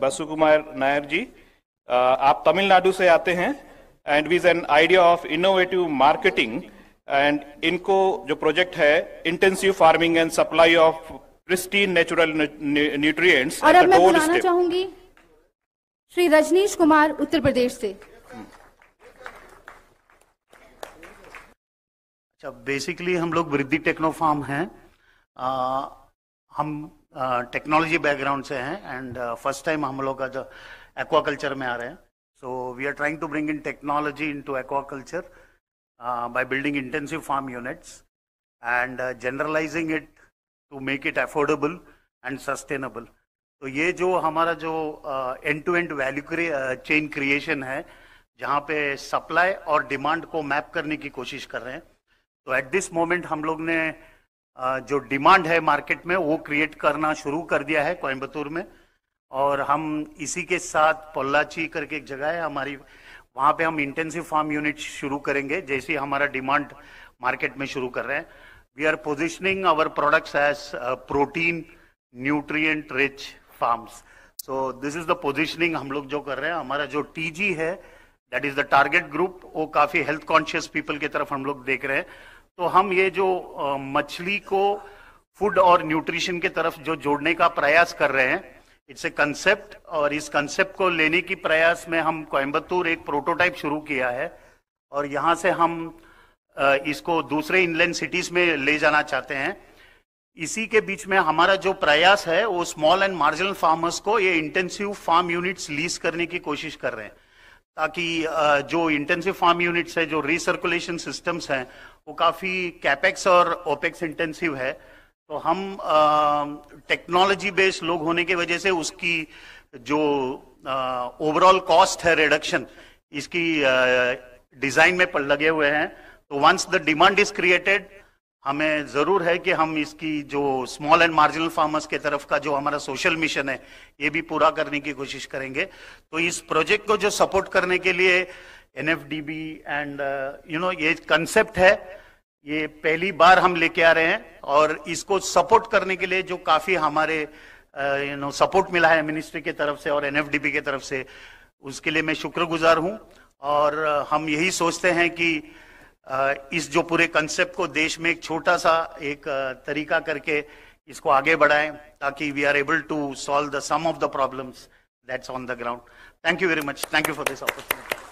बसु कुमार नायर जी आप तमिलनाडु से आते हैं and with an idea of innovative marketing and इनको जो प्रोजेक्ट है intensive farming and supply of pristine natural nutrients और अब मैं बुलाना चाहूंगी श्री रजनीश कुमार उत्तर प्रदेश से अच्छा बेसिकली हम लोग वृद्धि टेक्नो फार्म हैं हम टेक्नोलॉजी बैकग्राउंड से हैं एंड फर्स्ट टाइम हम लोग आज एक्वाकल्चर में आ रहे हैं so we are trying to bring in technology into aquaculture by building intensive farm units and generalizing it to make it affordable and sustainable तो ये जो हमारा जो end to end value chain creation है जहाँ पे supply और demand को मैप करने की कोशिश कर रहे हैं तो एट दिस मोमेंट हम लोग ने जो डिमांड है मार्केट में वो क्रिएट करना शुरू कर दिया है कोयम्बतूर में और हम इसी के साथ पोल्लाची करके एक जगह है हमारी वहाँ पे हम इंटेंसिव फार्म यूनिट शुरू करेंगे जैसे ही हमारा डिमांड मार्केट में शुरू कर रहे हैं we are positioning our products as protein nutrient rich farms so this is the positioning हम लोग जो कर रहे हैं हमारा जो टीजी है that is the target group वो काफी हेल्थ कॉन्शियस पीपल की तरफ हम लोग देख रहे हैं तो हम ये जो मछली को फूड और न्यूट्रिशन के तरफ जो जोड़ने का प्रयास कर रहे हैं इट्स ए कंसेप्ट और इस कंसेप्ट को लेने की प्रयास में हम कोयम्बतूर एक प्रोटोटाइप शुरू किया है और यहाँ से हम इसको दूसरे इनलैंड सिटीज में ले जाना चाहते हैं इसी के बीच में हमारा जो प्रयास है वो स्मॉल एंड मार्जिनल फार्मर्स को ये इंटेंसिव फार्म यूनिट्स लीज करने की कोशिश कर रहे हैं ताकि जो इंटेंसिव फार्म यूनिट्स है जो रिसर्कुलेशन सिस्टम्स हैं वो काफ़ी कैपेक्स और ओपेक्स इंटेंसिव है तो हम टेक्नोलॉजी बेस्ड लोग होने की वजह से उसकी जो ओवरऑल कॉस्ट है रिडक्शन इसकी डिजाइन में लगे हुए हैं तो once the demand is created हमें ज़रूर है कि हम इसकी जो स्मॉल एंड मार्जिनल फार्मर्स के तरफ का जो हमारा सोशल मिशन है ये भी पूरा करने की कोशिश करेंगे तो इस प्रोजेक्ट को जो सपोर्ट करने के लिए एन एंड यू नो ये कंसेप्ट है ये पहली बार हम लेके आ रहे हैं और इसको सपोर्ट करने के लिए जो काफ़ी हमारे यू नो सपोर्ट मिला है मिनिस्ट्री के तरफ से और एन के तरफ से उसके लिए मैं शुक्रगुजार हूँ और uh, हम यही सोचते हैं कि इस जो पूरे कंसेप्ट को देश में एक छोटा सा एक तरीका करके इसको आगे बढ़ाएं ताकि we are able to solve the sum of the problems that's on the ground thank you very much thank you for this opportunity